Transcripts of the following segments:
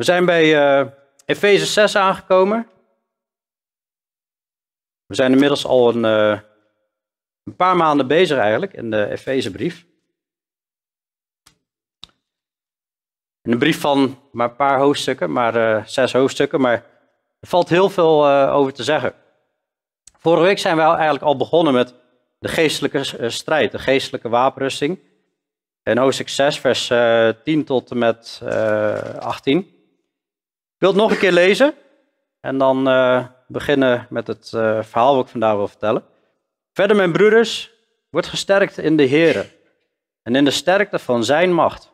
We zijn bij uh, Efeze 6 aangekomen. We zijn inmiddels al een, eh, een paar maanden bezig eigenlijk in de Efezebrief. Een brief van maar een paar hoofdstukken, maar eh, zes hoofdstukken, maar er valt heel veel over te zeggen. Vorige week zijn we eigenlijk al begonnen met de geestelijke strijd, de geestelijke wapenrusting. In hoofdstuk 6, vers 10 tot en met 18 wil het nog een keer lezen. En dan eh, beginnen met het eh, verhaal wat ik vandaag wil vertellen. Verder, mijn broeders, wordt gesterkt in de Here en in de sterkte van zijn macht.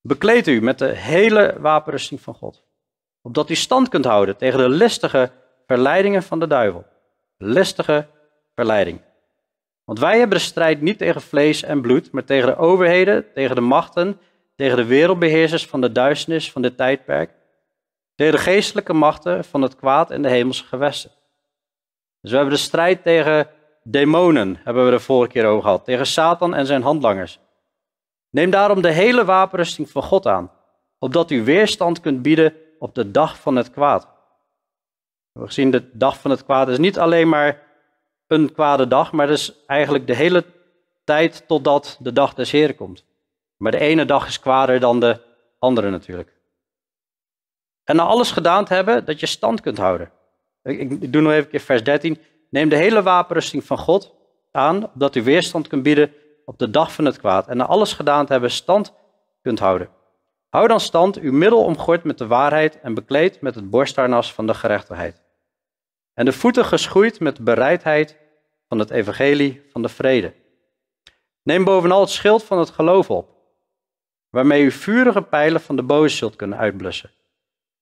Bekleed u met de hele wapenrusting van God, opdat u stand kunt houden tegen de listige verleidingen van de duivel. Listige verleiding. Want wij hebben de strijd niet tegen vlees en bloed, maar tegen de overheden, tegen de machten, tegen de wereldbeheersers van de duisternis van dit tijdperk tegen de geestelijke machten van het kwaad in de hemelse gewesten. Dus we hebben de strijd tegen demonen, hebben we de vorige keer over gehad, tegen Satan en zijn handlangers. Neem daarom de hele wapenrusting van God aan, opdat u weerstand kunt bieden op de dag van het kwaad. We hebben gezien, de dag van het kwaad is niet alleen maar een kwade dag, maar het is eigenlijk de hele tijd totdat de dag des Heeren komt. Maar de ene dag is kwaader dan de andere natuurlijk. En na alles gedaan te hebben, dat je stand kunt houden. Ik, doe nog even keer vers 13. Neem de hele wapenrusting van God aan, opdat u weerstand kunt bieden op de dag van het kwaad. En na alles gedaan te hebben, stand kunt houden. Hou dan stand, uw middel omgord met de waarheid en bekleed met het borstharnas van de gerechtigheid. En de voeten geschoeid met de bereidheid van het evangelie van de vrede. Neem bovenal het schild van het geloof op, waarmee u vurige pijlen van de boze zult kunnen uitblussen.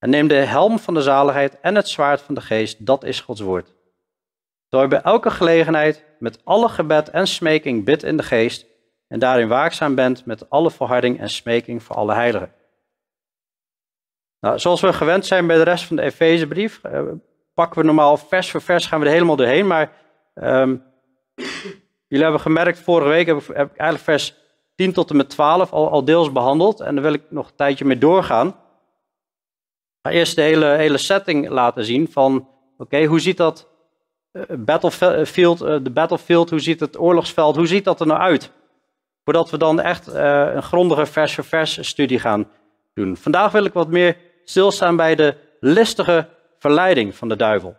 En neem de helm van de zaligheid en het zwaard van de geest, dat is Gods woord. Terwijl je bij elke gelegenheid met alle gebed en smeking bid in de geest en daarin waakzaam bent met alle volharding en smeking voor alle heiligen. Nou, zoals we gewend zijn bij de rest van de Efezebrief, eh, pakken we normaal vers voor vers, gaan we er helemaal doorheen. Maar ehm, jullie hebben gemerkt, vorige week heb ik, eigenlijk vers 10 tot en met 12 al, al deels behandeld. En daar wil ik nog een tijdje mee doorgaan eerst de hele, hele setting laten zien van, oké, hoe ziet dat eh, battlefield, eh, de battlefield, hoe ziet het oorlogsveld, hoe ziet dat er nou uit? Voordat we dan echt eh, een grondige vers voor vers studie gaan doen. Vandaag wil ik wat meer stilstaan bij de listige verleiding van de duivel.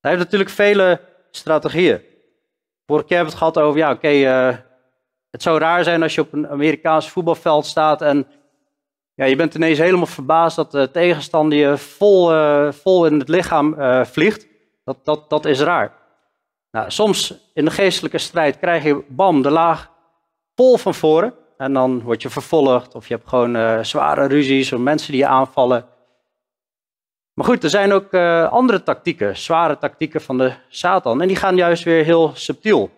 Hij heeft natuurlijk vele strategieën. Vorige keer hebben we het gehad over, ja oké, het zou raar zijn als je op een Amerikaans voetbalveld staat en ja, je bent ineens helemaal verbaasd dat de tegenstander je vol, eh, vol in het lichaam eh, vliegt. Dat, dat, dat is raar. Nou, soms in de geestelijke strijd krijg je bam, de laag vol van voren. En dan word je vervolgd of je hebt gewoon eh, zware ruzies of mensen die je aanvallen. Maar goed, er zijn ook andere tactieken, zware tactieken van de Satan. En die gaan juist weer heel subtiel.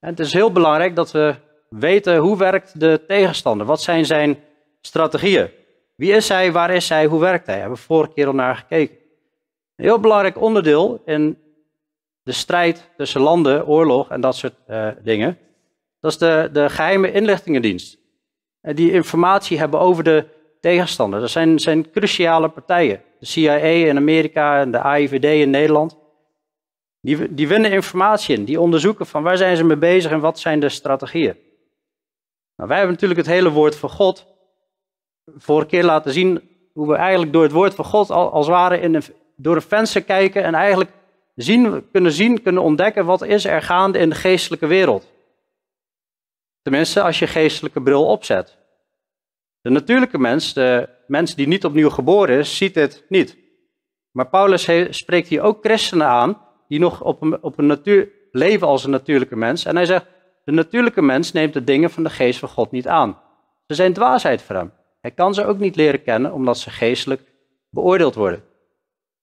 En het is heel belangrijk dat we weten hoe werkt de tegenstander. Wat zijn zijn strategieën. Wie is hij, waar is hij, hoe werkt hij? hebben we vorige keer al naar gekeken. Een heel belangrijk onderdeel in de strijd tussen landen, oorlog en dat soort eh, dingen. Dat is de, de geheime inlichtingendienst. En die informatie hebben over de tegenstander. Dat zijn, zijn cruciale partijen. De CIA in Amerika en de AIVD in Nederland. Die, die winnen informatie in. Die onderzoeken van waar zijn ze mee bezig en wat zijn de strategieën. Nou, wij hebben natuurlijk het hele woord van God vorige keer laten zien hoe we eigenlijk door het woord van God als het ware in een, door een venster kijken en eigenlijk zien, kunnen zien, kunnen ontdekken wat is er gaande in de geestelijke wereld. Tenminste, als je geestelijke bril opzet. De natuurlijke mens, de mens die niet opnieuw geboren is, ziet dit niet. Maar Paulus spreekt hier ook christenen aan die nog op een, op een natuur, leven als een natuurlijke mens. En hij zegt, de natuurlijke mens neemt de dingen van de geest van God niet aan. Ze zijn dwaasheid voor hem. Hij kan ze ook niet leren kennen omdat ze geestelijk beoordeeld worden.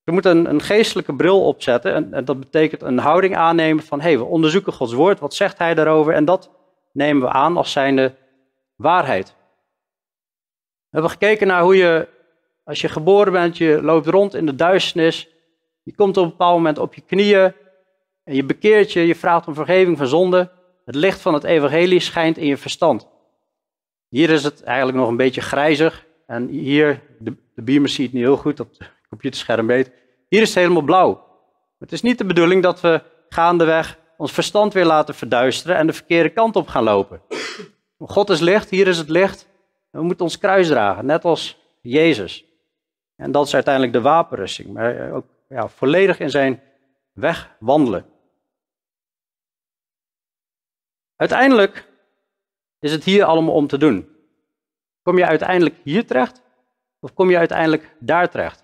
Je moet een, geestelijke bril opzetten en, en, dat betekent een houding aannemen van hé, hey, we onderzoeken Gods woord, wat zegt hij daarover en dat nemen we aan als zijnde waarheid. We hebben gekeken naar hoe je, als je geboren bent, je loopt rond in de duisternis, je komt op een bepaald moment op je knieën en je bekeert je, je vraagt om vergeving van zonde. Het licht van het evangelie schijnt in je verstand. Hier is het eigenlijk nog een beetje grijzig. En hier, de, de beamer ziet niet heel goed op het computerscherm weet. Hier is het helemaal blauw. Het is niet de bedoeling dat we gaandeweg ons verstand weer laten verduisteren en de verkeerde kant op gaan lopen. God is licht, hier is het licht. We moeten ons kruis dragen, net als Jezus. En dat is uiteindelijk de wapenrusting. Maar eh, ook ja, volledig in zijn weg wandelen. Uiteindelijk is het hier allemaal om te doen? Kom je uiteindelijk hier terecht of kom je uiteindelijk daar terecht?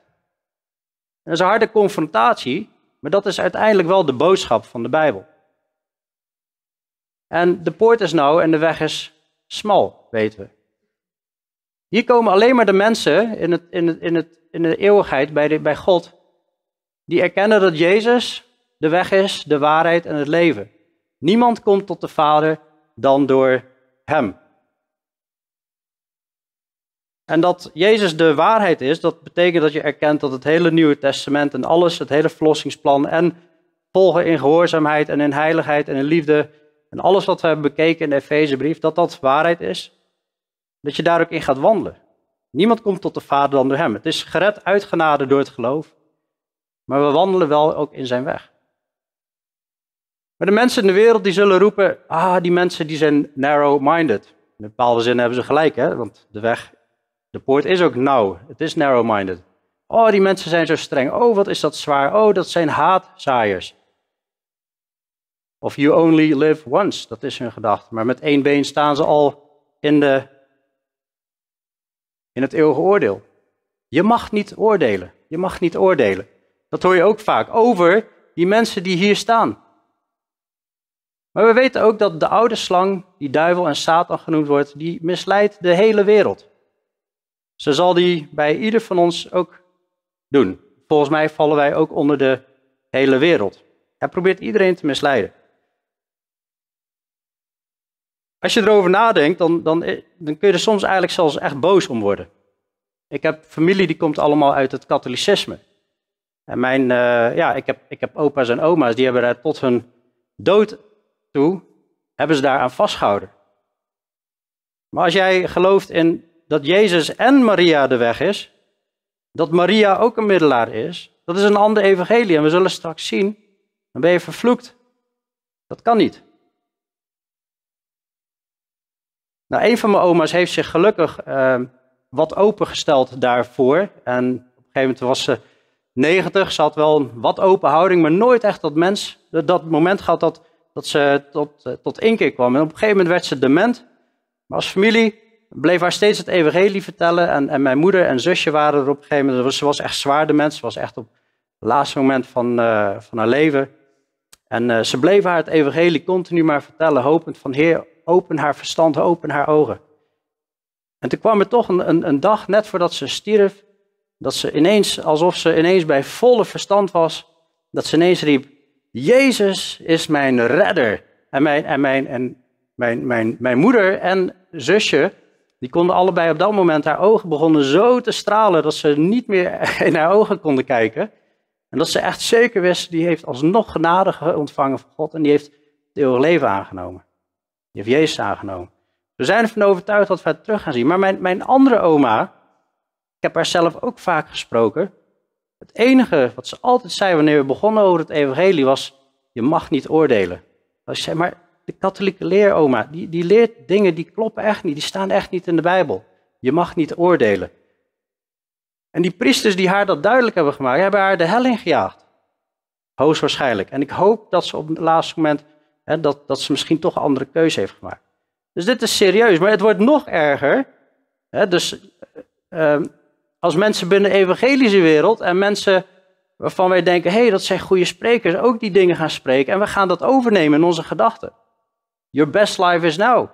En dat is een harde confrontatie, maar dat is uiteindelijk wel de boodschap van de Bijbel. En de poort is nauw en de weg is smal, weten we. Hier komen alleen maar de mensen in, het, in, het, in, het, in de eeuwigheid bij, de, bij God, die erkennen dat Jezus de weg is, de waarheid en het leven. Niemand komt tot de Vader dan door hem. En dat Jezus de waarheid is, dat betekent dat je erkent dat het hele Nieuwe Testament en alles, het hele verlossingsplan en volgen in gehoorzaamheid en in heiligheid en in liefde en alles wat we hebben bekeken in de Efezebrief, dat dat waarheid is. Dat je daar ook in gaat wandelen. Niemand komt tot de Vader dan door hem. Het is gered uit genade door het geloof. Maar we wandelen wel ook in zijn weg. Maar de mensen in de wereld die zullen roepen, ah, die mensen die zijn narrow-minded. In een bepaalde zin hebben ze gelijk, hè? want de weg, de poort is ook nauw. Het is narrow-minded. Oh, die mensen zijn zo streng. Oh, wat is dat zwaar. Oh, dat zijn haatzaaiers. Of you only live once, dat is hun gedachte. Maar met één been staan ze al in, de, in het eeuwige oordeel. Je mag niet oordelen. Je mag niet oordelen. Dat hoor je ook vaak over die mensen die hier staan. Maar we weten ook dat de oude slang, die duivel en Satan genoemd wordt, die misleidt de hele wereld. Ze zal die bij ieder van ons ook doen. Volgens mij vallen wij ook onder de hele wereld. Hij probeert iedereen te misleiden. Als je erover nadenkt, dan, dan, eh, dan kun je er soms eigenlijk zelfs echt boos om worden. Ik heb familie die komt allemaal uit het katholicisme. En mijn, eh, ja, ik heb, ik heb opa's en oma's, die hebben daar tot hun dood toe hebben ze daaraan vastgehouden. Maar als jij gelooft in dat Jezus en Maria de weg is, dat Maria ook een middelaar is, dat is een ander evangelie. En we zullen straks zien, dan ben je vervloekt. Dat kan niet. Nou, een van mijn oma's heeft zich gelukkig uh, wat opengesteld daarvoor. En op een gegeven moment was ze 90, ze had wel een wat open houding, maar nooit echt dat mens, dat moment gehad dat dat ze tot, eh, tot inkeer kwam. En op een gegeven moment werd ze dement. Maar als familie bleef haar steeds het evangelie vertellen. En, en mijn moeder en zusje waren er op een gegeven moment. ze was echt zwaar dement. Ze was echt op het laatste moment van, eh, van haar leven. En eh, ze bleef haar het evangelie continu maar vertellen. Hopend van Heer, open haar verstand, open haar ogen. En toen kwam er toch een, een, een dag, net voordat ze stierf, dat ze ineens, alsof ze ineens bij volle verstand was, dat ze ineens riep, Jezus is mijn redder. En mijn, en mijn, en mijn, mijn, mijn moeder en zusje, die konden allebei op dat moment, haar ogen begonnen zo te stralen dat ze niet meer in haar ogen konden kijken. En dat ze echt zeker wisten die heeft alsnog genade ontvangen van God en die heeft het eeuwige leven aangenomen. Die heeft Jezus aangenomen. We zijn ervan overtuigd dat we het terug gaan zien. Maar mijn, mijn andere oma, ik heb haar zelf ook vaak gesproken, het enige wat ze altijd zei wanneer we begonnen over het evangelie was, je mag niet oordelen. Als je zei, maar de katholieke leeroma, die, die leert dingen die kloppen echt niet, die staan echt niet in de Bijbel. Je mag niet oordelen. En die priesters die haar dat duidelijk hebben gemaakt, hebben haar de hel ingejaagd. Hoogstwaarschijnlijk. En ik hoop dat ze op het laatste moment, hè, dat, dat ze misschien toch een andere keuze heeft gemaakt. Dus dit is serieus, maar het wordt nog erger. Hè, dus eh, ehm, als mensen binnen de evangelische wereld en mensen waarvan wij denken, hé, hey, dat zijn goede sprekers, ook die dingen gaan spreken. En we gaan dat overnemen in onze gedachten. Your best life is now.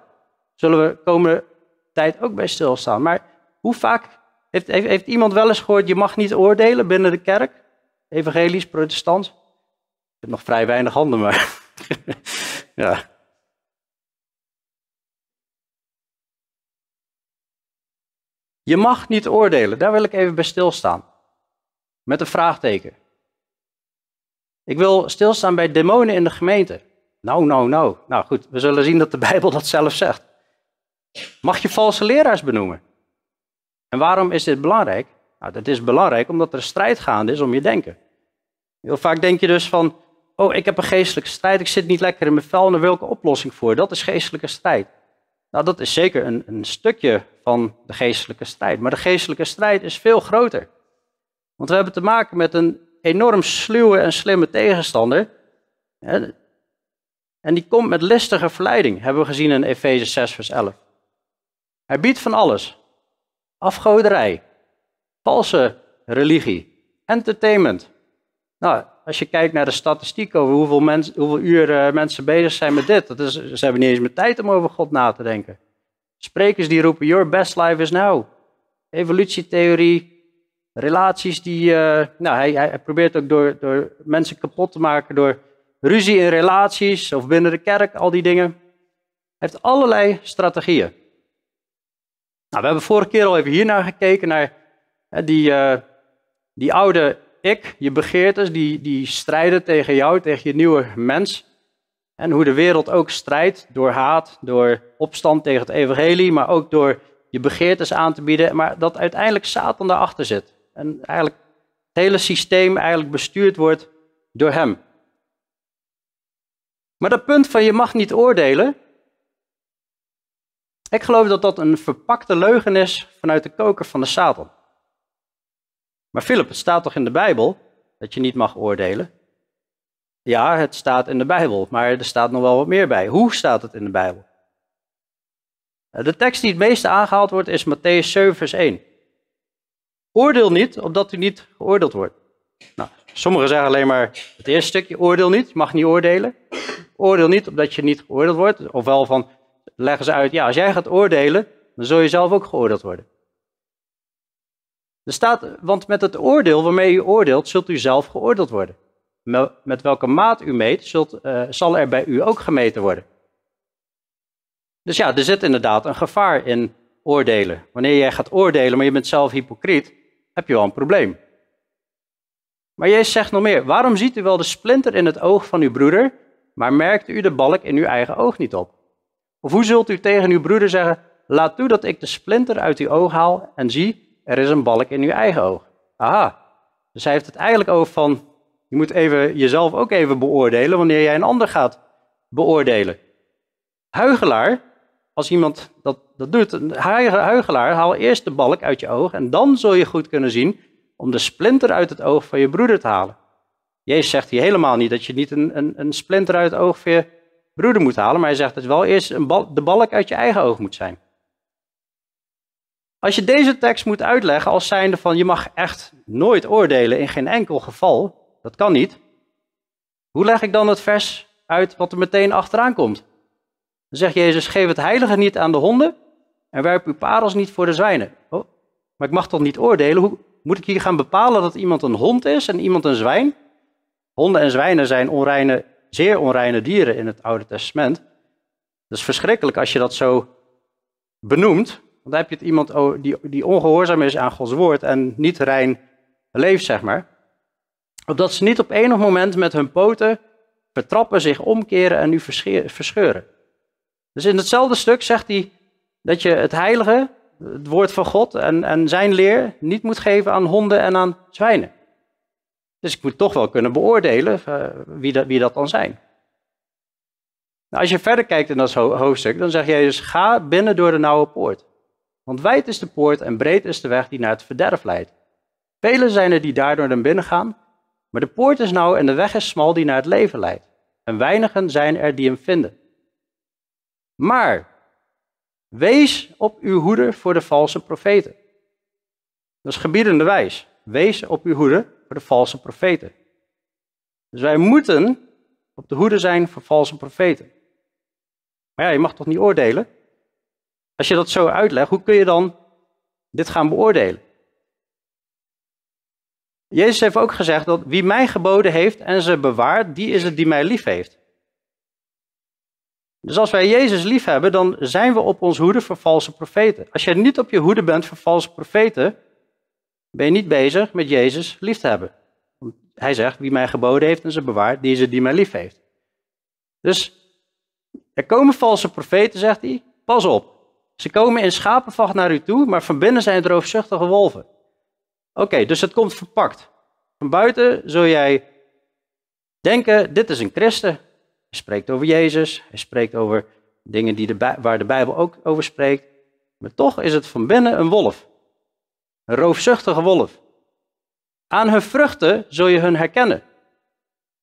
Zullen we komende tijd ook bij stilstaan. Maar hoe vaak heeft, heeft, heeft iemand wel eens gehoord, je mag niet oordelen binnen de kerk? Evangelisch, protestant? Ik heb nog vrij weinig handen, maar ja, Je mag niet oordelen, daar wil ik even bij stilstaan. Met een vraagteken. Ik wil stilstaan bij demonen in de gemeente. Nou, nou, nou. Nou goed, we zullen zien dat de Bijbel dat zelf zegt. Mag je valse leraars benoemen? En waarom is dit belangrijk? Nou, dat is belangrijk omdat er strijd gaande is om je denken. Heel vaak denk je dus van, oh, ik heb een geestelijke strijd, ik zit niet lekker in mijn vel en daar wil ik een oplossing voor. Dat is geestelijke strijd. Nou, dat is zeker een, een stukje van de geestelijke strijd. Maar de geestelijke strijd is veel groter. Want we hebben te maken met een enorm sluwe en slimme tegenstander. En die komt met listige verleiding, hebben we gezien in Efeze 6, vers 11. Hij biedt van alles: afgoderij, valse religie, entertainment. Nou, als je kijkt naar de statistiek over hoeveel, mens, hoeveel uren eh, mensen bezig zijn met dit, dat is, ze hebben niet eens meer tijd om over God na te denken. Sprekers die roepen, your best life is now. Evolutietheorie, relaties die... Eh, nou, hij, hij probeert ook door, door mensen kapot te maken door ruzie in relaties of binnen de kerk, al die dingen. Hij heeft allerlei strategieën. Nou, we hebben vorige keer al even hiernaar gekeken, naar hè, die, eh, die oude ik, je begeertes, die, die strijden tegen jou, tegen je nieuwe mens. En hoe de wereld ook strijdt door haat, door opstand tegen het evangelie, maar ook door je begeertes aan te bieden, maar dat uiteindelijk Satan daarachter zit. En eigenlijk het hele systeem eigenlijk bestuurd wordt door hem. Maar dat punt van je mag niet oordelen, ik geloof dat dat een verpakte leugen is vanuit de koker van de Satan. Maar Philip, het staat toch in de Bijbel dat je niet mag oordelen? Ja, het staat in de Bijbel, maar er staat nog wel wat meer bij. Hoe staat het in de Bijbel? Eh, de tekst die het meeste aangehaald wordt is Matthäus 7, vers 1. Oordeel niet, omdat u niet geoordeeld wordt. Nou, sommigen zeggen alleen maar het eerste stukje, oordeel niet, je mag niet oordelen. Oordeel niet, omdat je niet geoordeeld wordt. Ofwel van, leggen ze uit, ja, als jij gaat oordelen, dan zul je zelf ook geoordeeld worden. Er staat, want met het oordeel waarmee u oordeelt, zult u zelf geoordeeld worden. Met welke maat u meet, zult, eh, zal er bij u ook gemeten worden. Dus ja, er zit inderdaad een gevaar in oordelen. Wanneer jij gaat oordelen, maar je bent zelf hypocriet, heb je wel een probleem. Maar Jezus zegt nog meer: Waarom ziet u wel de splinter in het oog van uw broeder, maar merkt u de balk in uw eigen oog niet op? Of hoe zult u tegen uw broeder zeggen: Laat toe dat ik de splinter uit uw oog haal en zie, er is een balk in uw eigen oog. Aha, dus hij heeft het eigenlijk over van, je moet even jezelf ook even beoordelen wanneer jij een ander gaat beoordelen. Huigelaar, als iemand dat, dat doet, huigelaar, haal eerst de balk uit je oog en dan zul je goed kunnen zien om de splinter uit het oog van je broeder te halen. Jezus zegt hier helemaal niet dat je niet een, een, een splinter uit het oog van je broeder moet halen, maar hij zegt dat wel eerst een de balk uit je eigen oog moet zijn. Als je deze tekst moet uitleggen als zijnde van je mag echt nooit oordelen in geen enkel geval, dat kan niet. Hoe leg ik dan het vers uit wat er meteen achteraan komt? Dan zegt Jezus, geef het heilige niet aan de honden en werp uw parels niet voor de zwijnen. Oh, maar ik mag toch niet oordelen? Hoe, moet ik hier gaan bepalen dat iemand een hond is en iemand een zwijn? Honden en zwijnen zijn onreine, zeer onreine dieren in het Oude Testament. Dat is verschrikkelijk als je dat zo benoemt dan heb je het iemand oh, die, die ongehoorzaam is aan Gods woord en niet rein leeft, zeg maar. Opdat ze niet op enig moment met hun poten vertrappen, zich omkeren en u verscheuren. Dus in hetzelfde stuk zegt hij dat je het heilige, het woord van God en, en zijn leer niet moet geven aan honden en aan zwijnen. Dus ik moet toch wel kunnen beoordelen eh, wie, dat, wie dat dan zijn. Nou, als je verder kijkt in dat hoofdstuk, dan zegt Jezus: ga binnen door de nauwe poort. Want wijd is de poort en breed is de weg die naar het verderf leidt. Velen zijn er die daardoor naar binnen gaan, maar de poort is nauw en de weg is smal die naar het leven leidt. En weinigen zijn er die hem vinden. Maar wees op uw hoede voor de valse profeten. Dat is gebiedende wijs. Wees op uw hoede voor de valse profeten. Dus wij moeten op de hoede zijn voor valse profeten. Maar ja, je mag toch niet oordelen? Als je dat zo uitlegt, hoe kun je dan dit gaan beoordelen? Jezus heeft ook gezegd dat wie mij geboden heeft en ze bewaart, die is het die mij lief heeft. Dus als wij Jezus lief hebben, dan zijn we op ons hoede voor valse profeten. Als je niet op je hoede bent voor valse profeten, ben je niet bezig met Jezus lief te hebben. hij zegt, wie mij geboden heeft en ze bewaart, die is het die mij lief heeft. Dus er komen valse profeten, zegt hij, pas op. Ze komen in schapenvacht naar u toe, maar van binnen zijn roofzuchtige wolven. Oké, dus het komt verpakt. Van buiten zul jij denken, dit is een christen. Hij spreekt over Jezus, hij spreekt over dingen die de, waar de Bijbel ook over spreekt. Maar toch is het van binnen een wolf. Een roofzuchtige wolf. Aan hun vruchten zul je hun herkennen.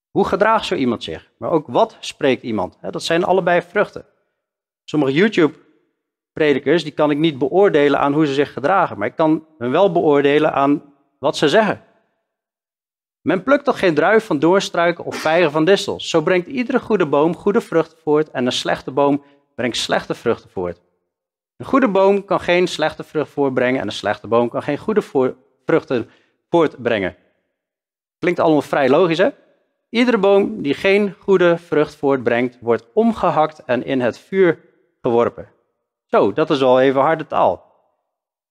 Hoe gedraagt zo iemand zich? Maar ook wat spreekt iemand? Dat zijn allebei vruchten. Sommige YouTube predikers, die kan ik niet beoordelen aan hoe ze zich gedragen, maar ik kan hen wel beoordelen aan wat ze zeggen. Men plukt toch geen druif van doorstruiken of vijgen van distels. Zo brengt iedere goede boom goede vruchten voort en een slechte boom brengt slechte vruchten voort. Een goede boom kan geen slechte vrucht voortbrengen en een slechte boom kan geen goede vruchten voortbrengen. Klinkt allemaal vrij logisch, hè? Iedere boom die geen goede vrucht voortbrengt, wordt omgehakt en in het vuur geworpen. Zo, dat is al even harde taal.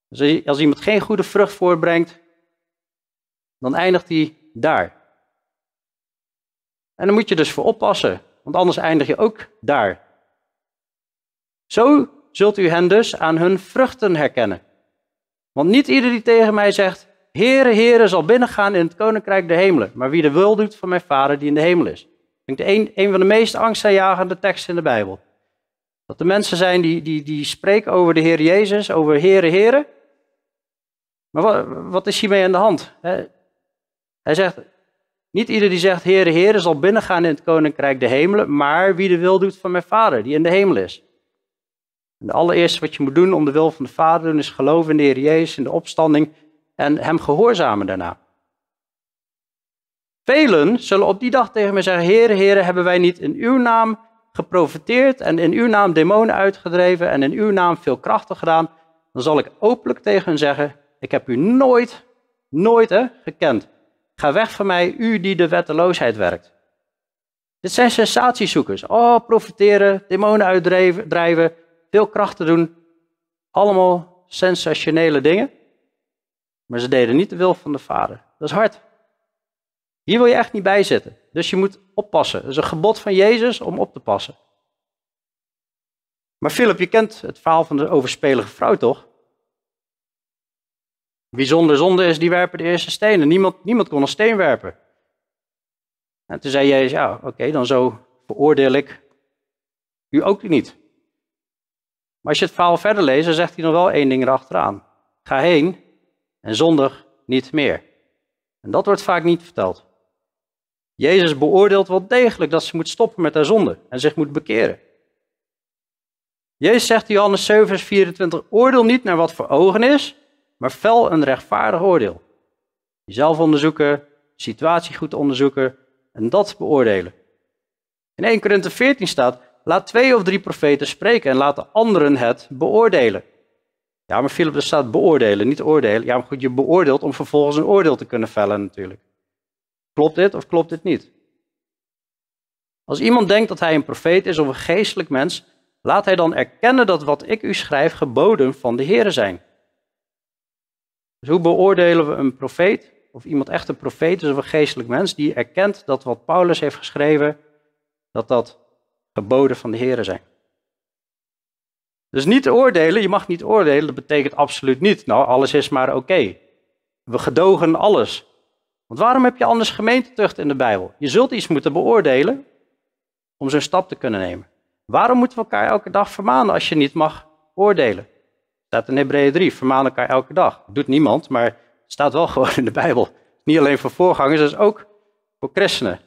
Dus als iemand geen goede vrucht voortbrengt, dan eindigt hij daar. En dan moet je dus voor oppassen, want anders eindig je ook daar. Zo zult u hen dus aan hun vruchten herkennen. Want niet ieder die tegen mij zegt, Heere, Heere, zal binnengaan in het koninkrijk der hemelen, maar wie de wil doet van mijn vader die in de hemel is. Ik denk de een, een van de meest angstaanjagende teksten in de Bijbel. Dat er mensen zijn die, die, die spreken over de Heer Jezus, over Heere, Heere. Maar wat, wat is hiermee aan de hand? Hij zegt, niet ieder die zegt Heere, Heere zal binnengaan in het Koninkrijk de hemelen, maar wie de wil doet van mijn Vader, die in de hemel is. En het allereerste wat je moet doen om de wil van de Vader te doen, is geloven in de Heer Jezus, in de opstanding en hem gehoorzamen daarna. Velen zullen op die dag tegen mij zeggen, Heere, Heere, hebben wij niet in uw naam geprofiteerd en in uw naam demonen uitgedreven en in uw naam veel krachten gedaan, dan zal ik openlijk tegen hen zeggen, ik heb u nooit, nooit hè, gekend. Ga weg van mij, u die de wetteloosheid werkt. Dit zijn sensatiezoekers. Oh, profiteren, demonen uitdrijven, veel krachten doen. Allemaal sensationele dingen. Maar ze deden niet de wil van de Vader. Dat is hard. Hier wil je echt niet bij zitten. Dus je moet oppassen. Dat is een gebod van Jezus om op te passen. Maar Philip, je kent het verhaal van de overspelige vrouw toch? Wie zonder zonde is, die werpen de eerste stenen. Niemand, niemand kon een steen werpen. En toen zei Jezus, ja oké, dan zo veroordeel ik u ook niet. Maar als je het verhaal verder leest, dan zegt hij nog wel één ding erachteraan. Ga heen en zondig niet meer. En dat wordt vaak niet verteld. Jezus beoordeelt wel degelijk dat ze moet stoppen met haar zonde en zich moet bekeren. Jezus zegt in Johannes 7, vers 24: Oordeel niet naar wat voor ogen is, maar fel een rechtvaardig oordeel. Jezelf onderzoeken, situatie goed onderzoeken en dat beoordelen. In 1 Korinthe 14 staat: Laat twee of drie profeten spreken en de anderen het beoordelen. Ja, maar Philip, er staat beoordelen, niet oordelen. Ja, maar goed, je beoordeelt om vervolgens een oordeel te kunnen vellen natuurlijk. Klopt dit of klopt dit niet? Als iemand denkt dat hij een profeet is of een geestelijk mens, laat hij dan erkennen dat wat ik u schrijf geboden van de Here zijn. Dus hoe beoordelen we een profeet of iemand echt een profeet is of een geestelijk mens die erkent dat wat Paulus heeft geschreven, dat dat geboden van de Here zijn? Dus niet oordelen, je mag niet oordelen, dat betekent absoluut niet. Nou, alles is maar oké. We gedogen alles. Want waarom heb je anders gemeentetucht in de Bijbel? Je zult iets moeten beoordelen om zo'n stap te kunnen nemen. Waarom moeten we elkaar elke dag vermanen als je niet mag oordelen? staat in Hebreeën 3, vermaan elkaar elke dag. doet niemand, maar het staat wel gewoon in de Bijbel. Niet alleen voor voorgangers, dat is ook voor christenen.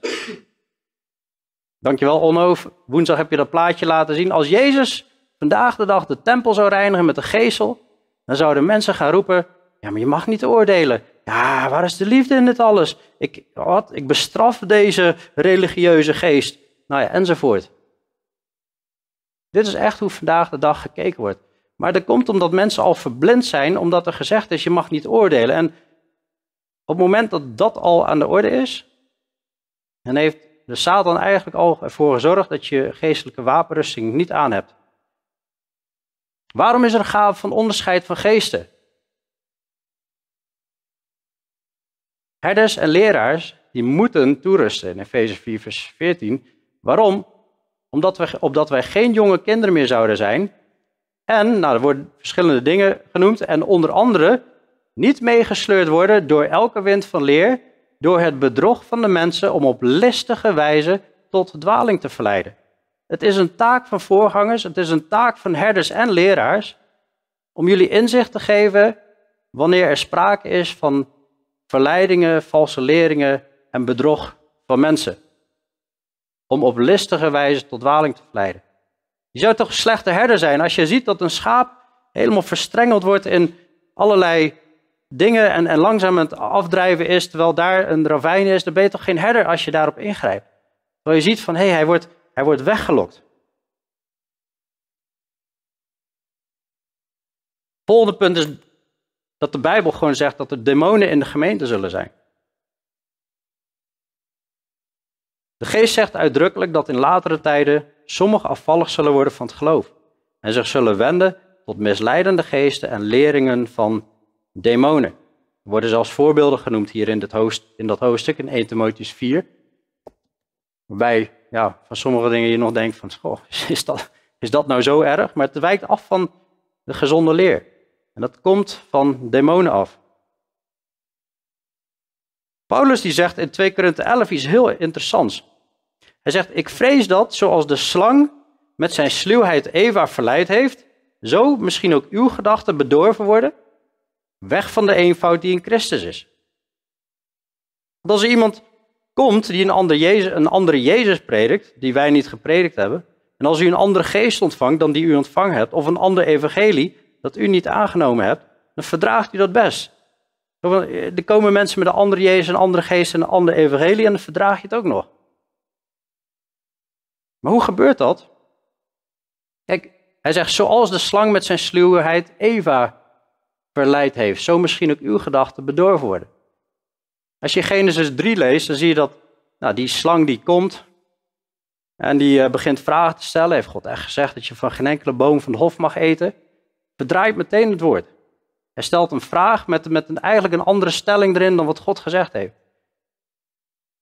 Dankjewel Onno, woensdag heb je dat plaatje laten zien. Als Jezus vandaag de dag de tempel zou reinigen met de geestel, dan zouden mensen gaan roepen, ja maar je mag niet oordelen. Ja, waar is de liefde in dit alles? Ik, wat? ik bestraf deze religieuze geest. Nou ja, enzovoort. Dit is echt hoe vandaag de dag gekeken wordt. Maar dat komt omdat mensen al verblind zijn, omdat er gezegd is: je mag niet oordelen. En op het moment dat dat al aan de orde is, dan heeft de Satan eigenlijk al ervoor gezorgd dat je geestelijke wapenrusting niet aan hebt. Waarom is er een gave van onderscheid van geesten? Herders en leraars die moeten toerusten in Efeze 4, vers 14. Waarom? Omdat we, opdat wij geen jonge kinderen meer zouden zijn. En, nou, er worden verschillende dingen genoemd. En onder andere niet meegesleurd worden door elke wind van leer. Door het bedrog van de mensen om op listige wijze tot dwaling te verleiden. Het is een taak van voorgangers, het is een taak van herders en leraars om jullie inzicht te geven wanneer er sprake is van verleidingen, valse leringen en bedrog van mensen. Om op listige wijze tot dwaling te verleiden. Je zou toch een slechte herder zijn als je ziet dat een schaap helemaal verstrengeld wordt in allerlei dingen en, en langzaam aan het afdrijven is, terwijl daar een ravijn is, dan ben je toch geen herder als je daarop ingrijpt. Terwijl je ziet van, hé, hey, hij, wordt, hij wordt weggelokt. Volgende punt is dat de Bijbel gewoon zegt dat er demonen in de gemeente zullen zijn. De geest zegt uitdrukkelijk dat in latere tijden sommigen afvallig zullen worden van het geloof en zich zullen wenden tot misleidende geesten en leringen van demonen. Er worden zelfs voorbeelden genoemd hier in, dit hoofd, in dat hoofdstuk in 1 Timotheus 4. Waarbij ja, van sommige dingen je nog denkt van, goh, is dat, is dat nou zo erg? Maar het wijkt af van de gezonde leer. En dat komt van demonen af. Paulus die zegt in 2 Korinthe 11 iets heel interessants. Hij zegt, ik vrees dat zoals de slang met zijn sluwheid Eva verleid heeft, zo misschien ook uw gedachten bedorven worden, weg van de eenvoud die in Christus is. Want als er iemand komt die een, andere Jezus, een andere Jezus predikt, die wij niet gepredikt hebben, en als u een andere geest ontvangt dan die u ontvangen hebt, of een ander evangelie, dat u niet aangenomen hebt, dan verdraagt u dat best. Eh, er komen mensen met een andere Jezus, een andere geest en een ander evangelie en dan verdraag je het ook nog. Maar hoe gebeurt dat? Kijk, hij zegt, zoals de slang met zijn sluwheid Eva verleid heeft, zo misschien ook uw gedachten bedorven worden. Als je Genesis 3 leest, dan zie je dat nou, die slang die komt en die eh, begint vragen te stellen. Heeft God echt gezegd dat je van geen enkele boom van de hof mag eten? verdraait meteen het woord. Hij stelt een vraag met, met een, eigenlijk een andere stelling erin dan wat God gezegd heeft.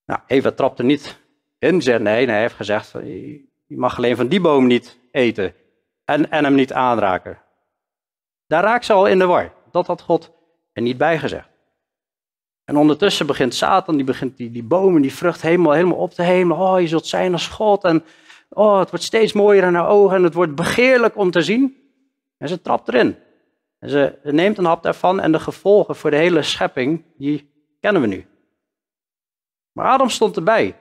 Nou, Eva trapt er niet in, zegt nee, nee, hij heeft gezegd, je mag alleen van die boom niet eten en, en hem niet aanraken. Daar raakt ze al in de war. Dat had God er niet bij gezegd. En ondertussen begint Satan, die begint die, die bomen, die vrucht helemaal, helemaal op te hemelen. Oh, je zult zijn als God. En oh, het wordt steeds mooier aan haar ogen en het wordt begeerlijk om te zien. En ze trapt erin. En ze neemt een hap daarvan en de gevolgen voor de hele schepping, die kennen we nu. Maar Adam stond erbij.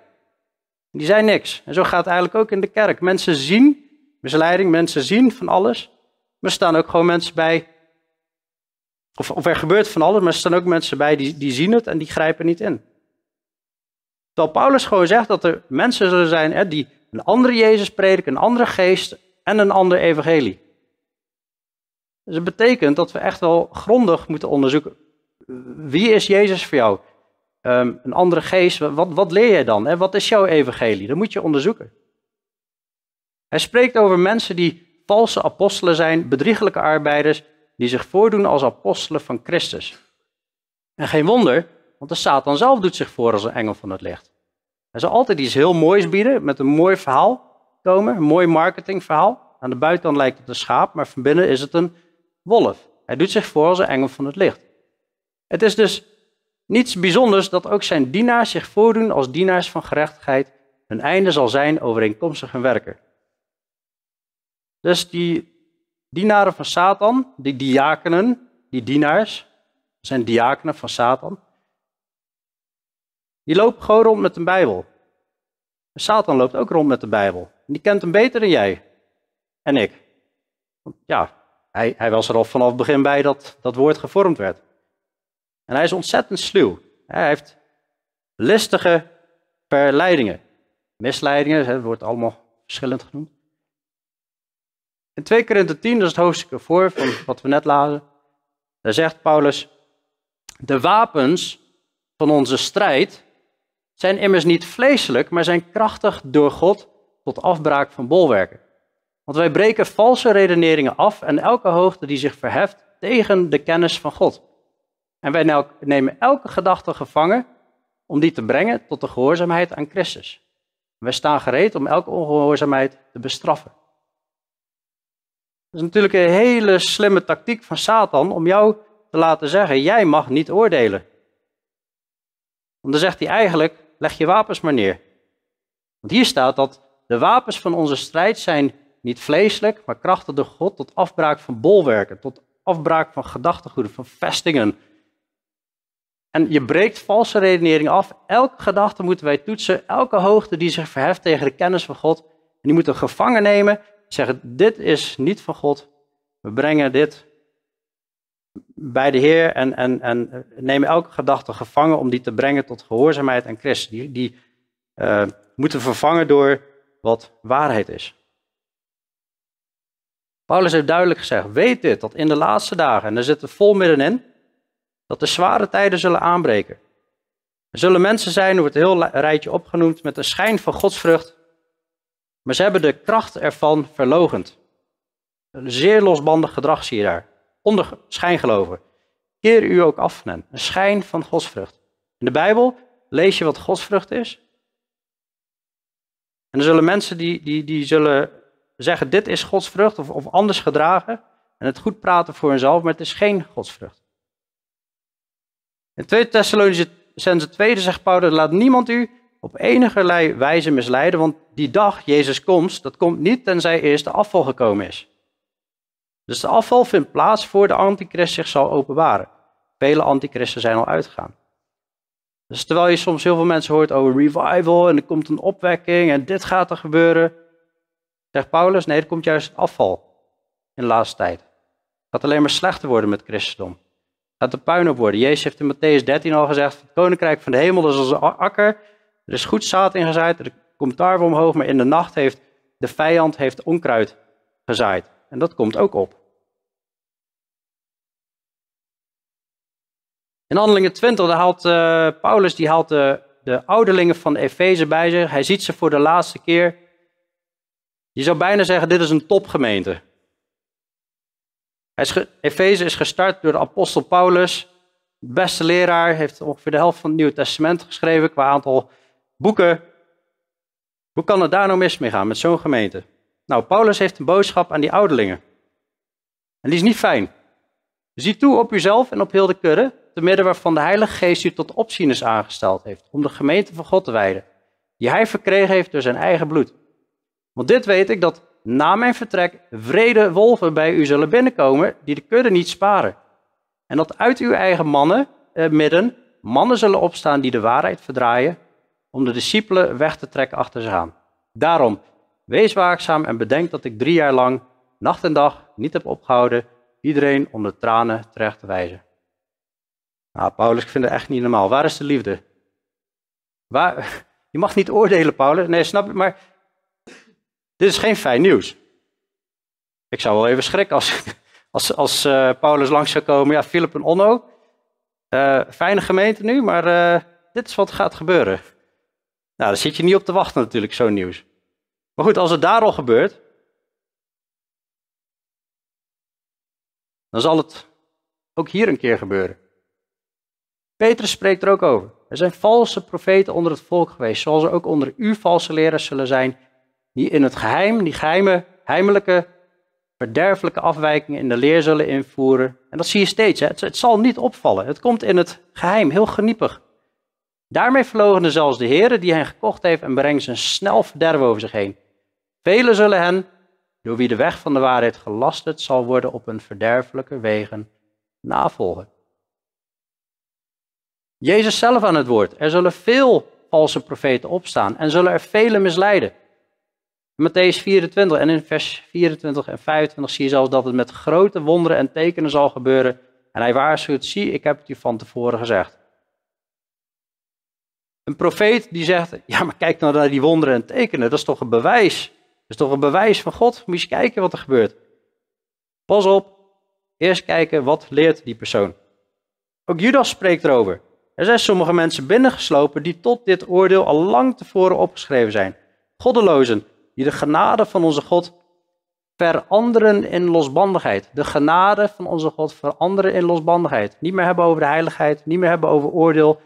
Die zei niks. En zo gaat het eigenlijk ook in de kerk. Mensen zien misleiding, mensen zien van alles. Maar er staan ook gewoon mensen bij. Of, of er gebeurt van alles, maar er staan ook mensen bij die, die zien het en die grijpen niet in. Terwijl Paulus gewoon zegt dat er mensen zullen zijn hè, die een andere Jezus prediken, een andere geest en een ander evangelie. Dus dat betekent dat we echt wel grondig moeten onderzoeken. Wie is Jezus voor jou? Ehm, een andere geest, wat, wat leer jij dan? Hè? Wat is jouw evangelie? Dat moet je onderzoeken. Hij spreekt over mensen die valse apostelen zijn, bedriegelijke arbeiders, die zich voordoen als apostelen van Christus. En geen wonder, want de Satan zelf doet zich voor als een engel van het licht. Hij zal altijd iets heel moois bieden, met een mooi verhaal komen, een mooi marketingverhaal. Aan de buitenkant lijkt het een schaap, maar van binnen is het een wolf. Hij doet zich voor als een engel van het licht. Het is dus niets bijzonders dat ook zijn dienaars zich voordoen als dienaars van gerechtigheid. Hun einde zal zijn overeenkomstig hun werken. Dus die dienaren van Satan, die diakenen, die dienaars, zijn diakenen van Satan. Die lopen gewoon rond met een Bijbel. Satan loopt ook rond met de Bijbel. die kent hem beter dan jij en ik. ja, hij, hij was er al vanaf het begin bij dat dat woord gevormd werd. En hij is ontzettend sluw. Hij heeft listige verleidingen. Misleidingen, dat wordt allemaal verschillend genoemd. In 2 Korinthe 10, dat is het hoofdstuk ervoor van wat we net lazen, daar zegt Paulus, de wapens van onze strijd zijn immers niet vleeselijk, maar zijn krachtig door God tot afbraak van bolwerken. Want wij breken valse redeneringen af en elke hoogte die zich verheft tegen de kennis van God. En wij nemen elke gedachte gevangen om die te brengen tot de gehoorzaamheid aan Christus. Wij staan gereed om elke ongehoorzaamheid te bestraffen. Dat is natuurlijk een hele slimme tactiek van Satan om jou te laten zeggen: jij mag niet oordelen. Want dan zegt hij eigenlijk: leg je wapens maar neer. Want hier staat dat de wapens van onze strijd zijn niet vleeselijk, maar krachtig door God tot afbraak van bolwerken, tot afbraak van gedachtegoeden, van vestingen. En je breekt valse redenering af. Elke gedachte moeten wij toetsen, elke hoogte die zich verheft tegen de kennis van God. En die moeten gevangen nemen, zeggen, dit is niet van God. We brengen dit bij de Heer en, en, en nemen elke gedachte gevangen om die te brengen tot gehoorzaamheid en Christus. Die, die uh, moeten vervangen door wat waarheid is. Paulus heeft duidelijk gezegd: Weet dit, dat in de laatste dagen, en daar zit het vol middenin, dat de zware tijden zullen aanbreken. Er zullen mensen zijn, er wordt een heel rijtje opgenoemd, met een schijn van godsvrucht, maar ze hebben de kracht ervan verlogend. Een zeer losbandig gedrag zie je daar. Onder schijngeloven. Keer u ook af van Een schijn van godsvrucht. In de Bijbel lees je wat godsvrucht is. En er zullen mensen die, die, die zullen we zeggen dit is godsvrucht of, of anders gedragen. En het goed praten voor hunzelf, maar het is geen godsvrucht. In 2 Thessalonicense 2 zegt Paulus, laat niemand u op enige wijze misleiden, want die dag, Jezus komst, dat komt niet tenzij eerst de afval gekomen is. Dus de afval vindt plaats voor de antichrist zich zal openbaren. Vele antichristen zijn al uitgegaan. Dus terwijl je soms heel veel mensen hoort over revival en er komt een opwekking en dit gaat er gebeuren, Zegt Paulus, nee, er komt juist afval in de laatste tijd. Het gaat alleen maar slechter worden met christendom. Het gaat er puin op worden. Jezus heeft in Matthäus 13 al gezegd, het koninkrijk van de hemel is als een akker. Er is goed zaad ingezaaid, er komt tarwe omhoog, maar in de nacht heeft de vijand heeft onkruid gezaaid. En dat komt ook op. In Handelingen 20 haalt eh, Paulus die haalt de, de ouderlingen van Efeze bij zich. Hij ziet ze voor de laatste keer. Je zou bijna zeggen, dit is een topgemeente. Efeze is gestart door de apostel Paulus, beste leraar, heeft ongeveer de helft van het Nieuwe Testament geschreven qua aantal boeken. Hoe kan het daar nou mis mee gaan met zo'n gemeente? Nou, Paulus heeft een boodschap aan die ouderlingen. En die is niet fijn. Zie toe op uzelf en op heel de kudde, te midden waarvan de Heilige Geest u tot opzieners aangesteld heeft, om de gemeente van God te wijden, die hij verkregen heeft door zijn eigen bloed. Want dit weet ik dat na mijn vertrek vrede wolven bij u zullen binnenkomen die de kudde niet sparen. En dat uit uw eigen mannen eh, midden mannen zullen opstaan die de waarheid verdraaien om de discipelen weg te trekken achter ze aan. Daarom, wees waakzaam en bedenk dat ik drie jaar lang, nacht en dag, niet heb opgehouden iedereen om de tranen terecht te wijzen. Nou, Paulus, ik vind het echt niet normaal. Waar is de liefde? Waar, je mag niet oordelen, Paulus. Nee, snap je? Maar dit is geen fijn nieuws. Ik zou wel even schrikken als, als, als eh, Paulus langs zou komen. Ja, Philip en Onno, eh, fijne gemeente nu, maar eh, dit is wat gaat gebeuren. Nou, daar zit je niet op te wachten natuurlijk, zo'n nieuws. Maar goed, als het daar al gebeurt, dan zal het ook hier een keer gebeuren. Petrus spreekt er ook over. Er zijn valse profeten onder het volk geweest, zoals er ook onder u valse leraars zullen zijn die in het geheim, die geheime, heimelijke, verderfelijke afwijkingen in de leer zullen invoeren. En dat zie je steeds, hè? Het, zal niet opvallen. Het komt in het geheim, heel geniepig. Daarmee verlogen zelfs de heren die hen gekocht heeft en brengt ze een snel verderf over zich heen. Velen zullen hen, door wie de weg van de waarheid gelasterd zal worden op hun verderfelijke wegen, navolgen. Jezus zelf aan het woord. Er zullen veel valse profeten opstaan en zullen er velen misleiden. Matthäus 24 en in vers 24 en 25 zie je zelfs dat het met grote wonderen en tekenen zal gebeuren. En hij waarschuwt, zie, ik heb het u van tevoren gezegd. Een profeet die zegt, ja maar kijk nou naar die wonderen en tekenen, dat is toch een bewijs. Dat is toch een bewijs van God, moet je eens kijken wat er gebeurt. Pas op, eerst kijken wat leert die persoon. Ook Judas spreekt erover. Er zijn sommige mensen binnengeslopen die tot dit oordeel al lang tevoren opgeschreven zijn. Goddelozen die de genade van onze God veranderen in losbandigheid. De genade van onze God veranderen in losbandigheid. Niet meer hebben over de heiligheid, niet meer hebben over oordeel.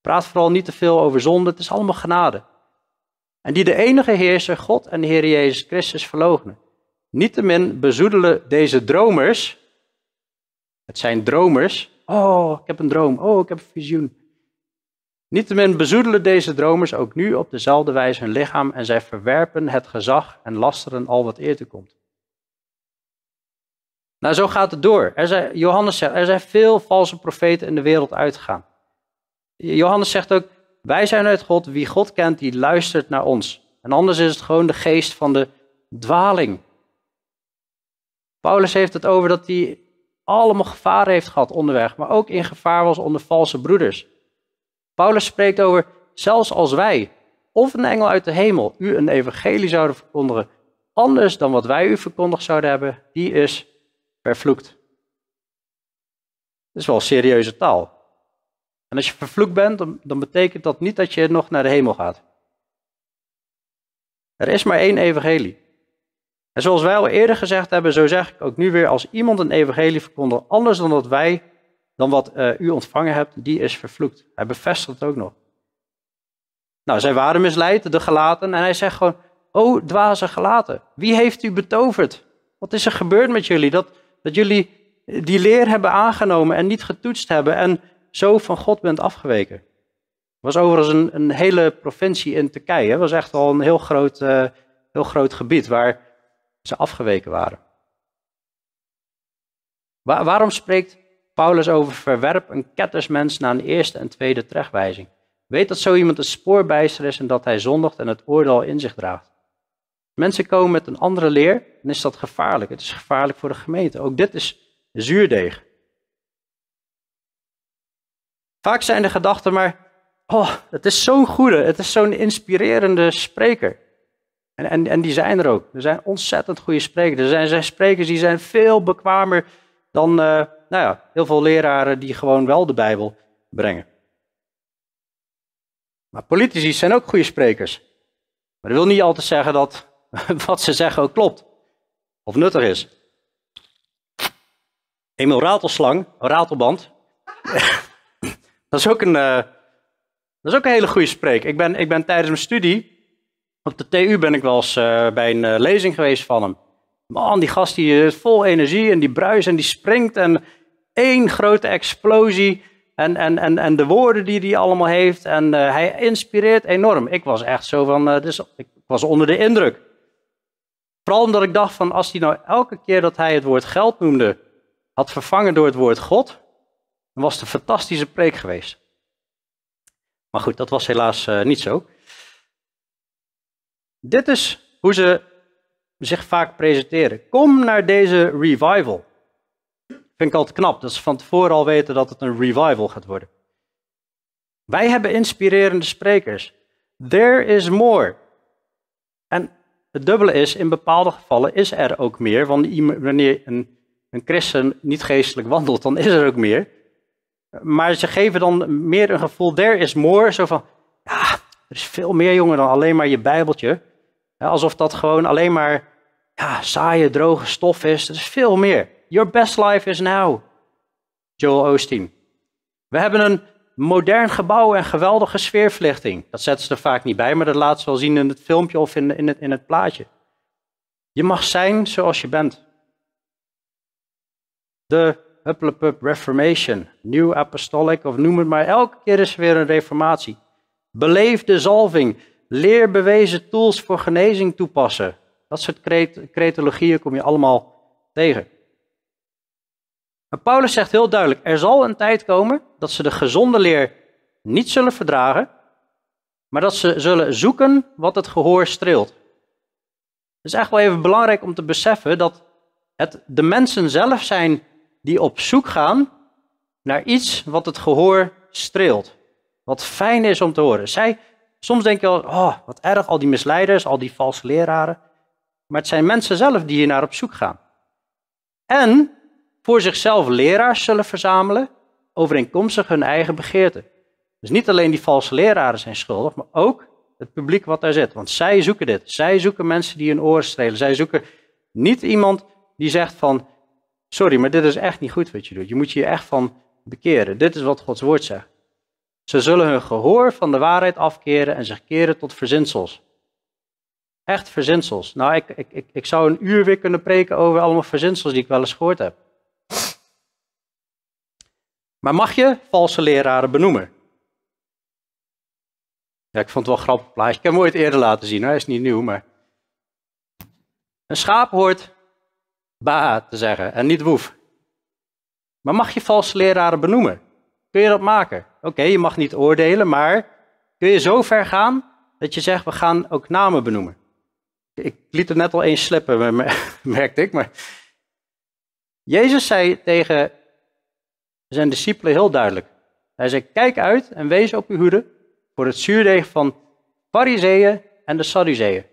Praat vooral niet te veel over zonde, het is allemaal genade. En die de enige heerser, God en de Heer Jezus Christus, verloochenen. Niettemin bezoedelen deze dromers, het zijn dromers, oh, ik heb een droom, oh, ik heb een visioen. Niettemin bezoedelen deze dromers ook nu op dezelfde wijze hun lichaam en zij verwerpen het gezag en lasteren al wat eer te komt. Nou, zo gaat het door. Er zijn, Johannes zegt, er zijn veel valse profeten in de wereld uitgegaan. Johannes zegt ook, wij zijn uit God, wie God kent, die luistert naar ons. En anders is het gewoon de geest van de dwaling. Paulus heeft het over dat hij allemaal gevaar heeft gehad onderweg, maar ook in gevaar was onder valse broeders. Paulus spreekt over, zelfs als wij, of een engel uit de hemel, u een evangelie zouden verkondigen, anders dan wat wij u verkondigd zouden hebben, die is vervloekt. Dat is wel serieuze taal. En als je vervloekt bent, dan, dan betekent dat niet dat je nog naar de hemel gaat. Er is maar één evangelie. En zoals wij al eerder gezegd hebben, zo zeg ik ook nu weer, als iemand een evangelie verkondigt anders dan dat wij dan wat eh, u ontvangen hebt, die is vervloekt. Hij bevestigt het ook nog. Nou, zij waren misleid, de gelaten, en hij zegt gewoon, o dwaze gelaten, wie heeft u betoverd? Wat is er gebeurd met jullie? Dat, dat jullie die leer hebben aangenomen en niet getoetst hebben en zo van God bent afgeweken. was overigens een, een hele provincie in Turkije. Het was echt al een heel groot, eh, heel groot gebied waar ze afgeweken waren. waarom spreekt Paulus over verwerp een kettersmens na een eerste en tweede terechtwijzing. Weet dat zo iemand een spoorbijster is en dat hij zondigt en het oordeel in zich draagt. Mensen komen met een andere leer, dan is dat gevaarlijk. Het is gevaarlijk voor de gemeente. Ook dit is zuurdeeg. Vaak zijn de gedachten maar, oh, het is zo'n goede, het is zo'n inspirerende spreker. En, en, en die zijn er ook. Er zijn ontzettend goede sprekers. Er zijn, zijn sprekers die zijn veel bekwamer dan, eh, nou ja, heel veel leraren die gewoon wel de Bijbel brengen. Maar politici zijn ook goede sprekers. Maar dat wil niet altijd zeggen dat wat ze zeggen ook klopt. Of nuttig is. Emil Ratelslang, Ratelband. dat, is ook een, uh, dat is ook een hele goede spreker. Ik ben, ik ben tijdens mijn studie op de TU ben ik wel eens eh, bij een uh, lezing geweest van hem. Man, die gast die is vol energie en die bruist en die springt en één grote explosie. En, en, en, en de woorden die hij allemaal heeft. En eh, hij inspireert enorm. Ik was echt zo van, eh, dus, ik was onder de indruk. Vooral omdat ik dacht van, als hij nou elke keer dat hij het woord geld noemde, had vervangen door het woord God, dan was het een fantastische preek geweest. Maar goed, dat was helaas eh, niet zo. Dit is hoe ze zich vaak presenteren. Kom naar deze revival. Vind ik altijd knap, dat ze van tevoren al weten dat het een revival gaat worden. Wij hebben inspirerende sprekers. There is more. En het dubbele is, in bepaalde gevallen is er ook meer. Want wanneer een, een christen niet geestelijk wandelt, dan is er ook meer. Maar ze geven dan meer een gevoel, there is more. Zo van, ja, er is veel meer jongen dan alleen maar je bijbeltje. Alsof dat gewoon alleen maar ja, saaie, droge stof is. Het is veel meer. Your best life is now. Joel Osteen. We hebben een modern gebouw en geweldige sfeerverlichting. Dat zetten ze er vaak niet bij, maar dat laat ze wel zien in het filmpje of in, in, het, in het plaatje. Je mag zijn zoals je bent. De Hupplepup Reformation, New Apostolic, of noem het maar. Elke keer is er weer een reformatie. Beleef de zalving. Leer bewezen tools voor genezing toepassen. Dat soort cretologieën kom je allemaal tegen. Maar Paulus zegt heel duidelijk: er zal een tijd komen dat ze de gezonde leer niet zullen verdragen, maar dat ze zullen zoeken wat het gehoor streelt. Het is echt wel even belangrijk om te beseffen dat het de mensen zelf zijn die op zoek gaan naar iets wat het gehoor streelt. Wat fijn is om te horen. Zij Soms denk je al, oh, wat erg, al die misleiders, al die valse leraren. Maar het zijn mensen zelf die hier naar op zoek gaan. En voor zichzelf leraars zullen verzamelen, overeenkomstig hun eigen begeerten. Dus niet alleen die valse leraren zijn schuldig, maar ook het publiek wat daar zit. Want zij zoeken dit. Zij zoeken mensen die hun oren strelen. Zij zoeken niet iemand die zegt van, sorry, maar dit is echt niet goed wat je doet. Je moet je echt van bekeren. Dit is wat Gods woord zegt. Ze zullen hun gehoor van de waarheid afkeren en zich keren tot verzinsels. Echt verzinsels. Nou, ik, ik, ik, ik zou een uur weer kunnen preken over allemaal verzinsels die ik wel eens gehoord heb. Maar mag je valse leraren benoemen? Ja, ik vond het wel grappig plaatje. Ik heb hem ooit eerder laten zien, hij is niet nieuw, maar... Een schaap hoort ba te zeggen en niet woef. Maar mag je valse leraren benoemen? Kun je dat maken? Oké, je mag niet oordelen, maar kun je zo ver gaan dat je zegt, we gaan ook namen benoemen? Ik liet er net al eens slippen, merkte ik, maar... Jezus zei tegen zijn discipelen heel duidelijk. Hij zei, kijk uit en wees op uw hoede voor het zuurdeeg van fariseeën en de Sadduceeën.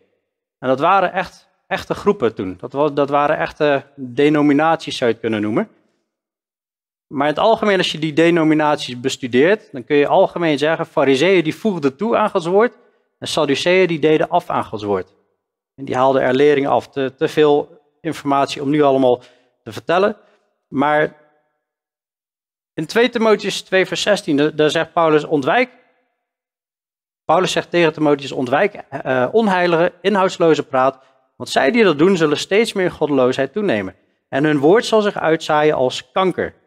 En dat waren echt echte groepen toen. Dat, was, dat waren echte denominaties, zou je het kunnen noemen. Maar in het algemeen, als je die denominaties bestudeert, dan kun je algemeen zeggen, fariseeën die voegden toe aan Gods woord en Sadduceeën die deden af aan Gods woord. En die haalden er lering af. Te, te veel informatie om nu allemaal te vertellen. Maar in 2 Timotheus 2 vers 16, daar zegt Paulus ontwijk. Paulus zegt tegen Timotheus ontwijk eh, onheilige, inhoudsloze praat. Want zij die dat doen zullen steeds meer goddeloosheid toenemen. En hun woord zal zich uitzaaien als kanker.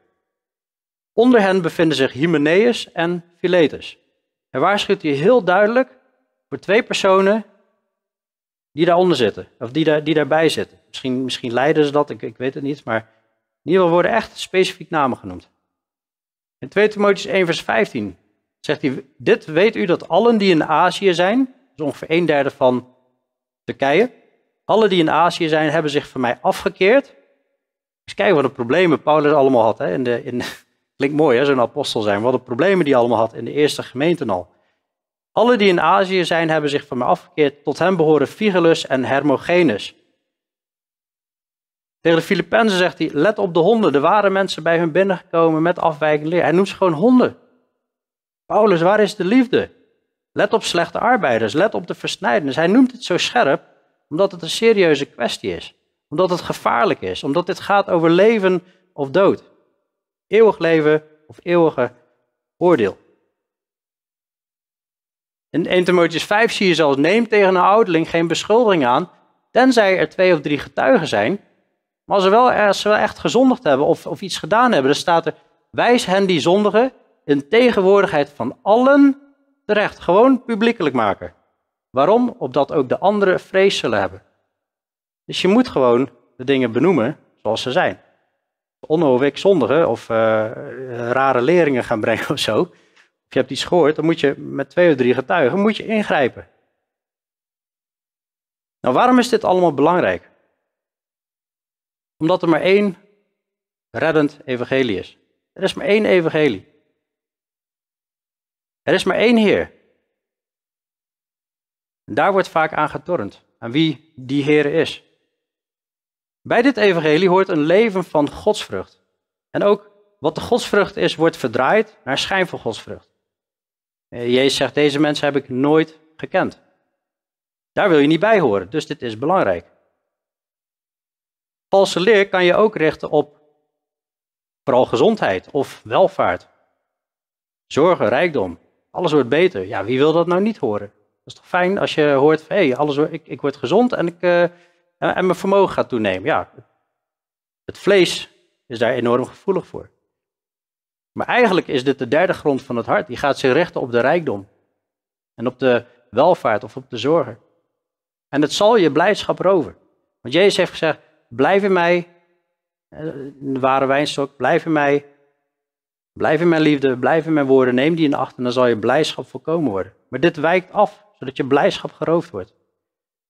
Onder hen bevinden zich Hymenaeus en Philetus. En waarschuwt hij heel duidelijk voor twee personen die daaronder zitten, of die, daar, die daarbij zitten. Misschien, misschien leiden ze dat, ik, ik weet het niet, maar in ieder geval worden echt specifiek namen genoemd. In 2 Timotheus 1 vers 15 zegt hij, dit weet u dat allen die in Azië zijn, dat is ongeveer een derde van Turkije, alle die in Azië zijn hebben zich van mij afgekeerd. Dus kijken wat de problemen Paulus allemaal had hè, in, de, in, Klinkt mooi, hè, zo'n apostel zijn. Wat de problemen die hij allemaal had in de eerste gemeente al. Alle die in Azië zijn, hebben zich van mij afgekeerd. Tot hen behoren Figelus en Hermogenes. Tegen de Filippenzen zegt hij: Let op de honden. Er waren mensen bij hun binnengekomen met afwijkende leer. Hij noemt ze gewoon honden. Paulus, waar is de liefde? Let op slechte arbeiders. Let op de versnijders. Hij noemt het zo scherp omdat het een serieuze kwestie is. Omdat het gevaarlijk is. Omdat dit gaat over leven of dood eeuwig leven of eeuwige oordeel. In 1 Timotheus 5 zie je zelfs, neem tegen een ouderling geen beschuldiging aan, tenzij er twee of drie getuigen zijn. Maar als ze wel, als ze wel echt gezondigd hebben of, of iets gedaan hebben, dan staat er, wijs hen die zondigen in tegenwoordigheid van allen terecht. Gewoon publiekelijk maken. Waarom? Opdat ook de anderen vrees zullen hebben. Dus je moet gewoon de dingen benoemen zoals ze zijn. Onno zondigen of eh, rare leringen gaan brengen of zo, of je hebt iets gehoord, dan moet je met twee of drie getuigen moet je ingrijpen. Nou, waarom is dit allemaal belangrijk? Omdat er maar één reddend evangelie is. Er is maar één evangelie. Er is maar één Heer. En daar wordt vaak aan getornd, aan wie die Heer is. Bij dit evangelie hoort een leven van godsvrucht. En ook wat de godsvrucht is, wordt verdraaid naar schijn van godsvrucht. Eh, Jezus zegt, deze mensen heb ik nooit gekend. Daar wil je niet bij horen, dus dit is belangrijk. Valse leer kan je ook richten op vooral gezondheid of welvaart. Zorgen, rijkdom, alles wordt beter. Ja, wie wil dat nou niet horen? Dat is toch fijn als je hoort, hé, hey, alles, ik, ik word gezond en ik, eh, en, mijn vermogen gaat toenemen. Ja, het vlees is daar enorm gevoelig voor. Maar eigenlijk is dit de derde grond van het hart. Die gaat zich richten op de rijkdom. En op de welvaart of op de zorgen. En het zal je blijdschap roven. Want Jezus heeft gezegd, blijf in mij, de eh, ware wijnstok, blijf in mij. Blijf in mijn liefde, blijf in mijn woorden, neem die in acht en dan zal je blijdschap volkomen worden. Maar dit wijkt af, zodat je blijdschap geroofd wordt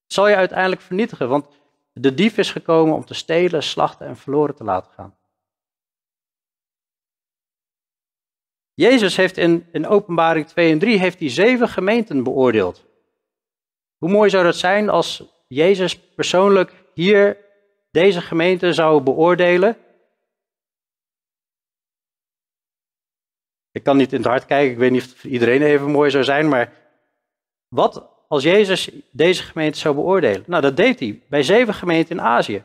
zal je uiteindelijk vernietigen. Want de dief is gekomen om te stelen, slachten en verloren te laten gaan. Jezus heeft in, in openbaring 2 en 3 heeft die zeven gemeenten beoordeeld. Hoe mooi zou dat zijn als Jezus persoonlijk hier deze gemeente zou beoordelen? Ik kan niet in het hart kijken, ik weet niet of iedereen even mooi zou zijn, maar wat als Jezus deze gemeente zou beoordelen? Nou, dat deed hij bij zeven gemeenten in Azië.